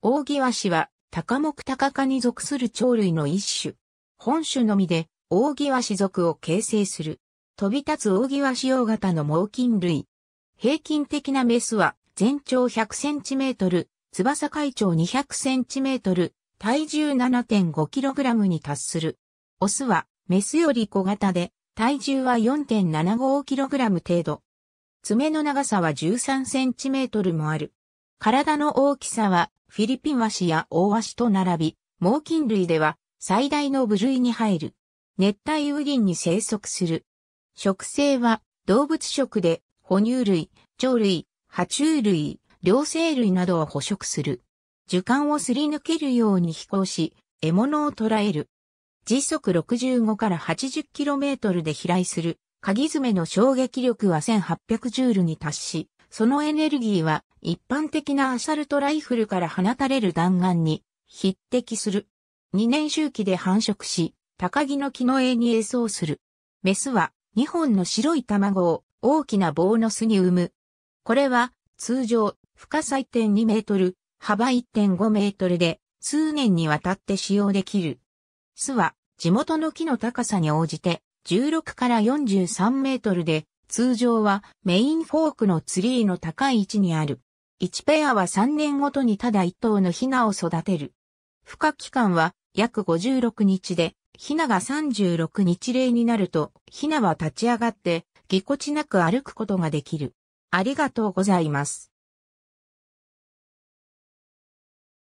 大際氏は、高木高科に属する鳥類の一種。本種のみで、大際氏属を形成する。飛び立つ大際氏用型の猛禽類。平均的なメスは、全長100センチメートル、翼海長200センチメートル、体重7.5キログラムに達する。オスは、メスより小型で、体重は4.75キログラム程度。爪の長さは13センチメートルもある。体の大きさはフィリピンワシやオオワシと並び、猛禽類では最大の部類に入る。熱帯雨林に生息する。食性は動物食で哺乳類、鳥類、爬虫類、両生類などを捕食する。樹幹をすり抜けるように飛行し、獲物を捕らえる。時速65から 80km で飛来する、鍵爪の衝撃力は1800ジュールに達し、そのエネルギーは一般的なアサルトライフルから放たれる弾丸に匹敵する。2年周期で繁殖し、高木の木の絵に栄相する。メスは2本の白い卵を大きな棒の巣に産む。これは通常深さ1.2メートル、幅1.5メートルで数年にわたって使用できる。巣は地元の木の高さに応じて16から43メートルで通常はメインフォークのツリーの高い位置にある。1ペアは3年ごとにただ1頭のヒナを育てる。孵化期間は約56日で、ヒナが36日齢になると、ヒナは立ち上がって、ぎこちなく歩くことができる。ありがとうございます。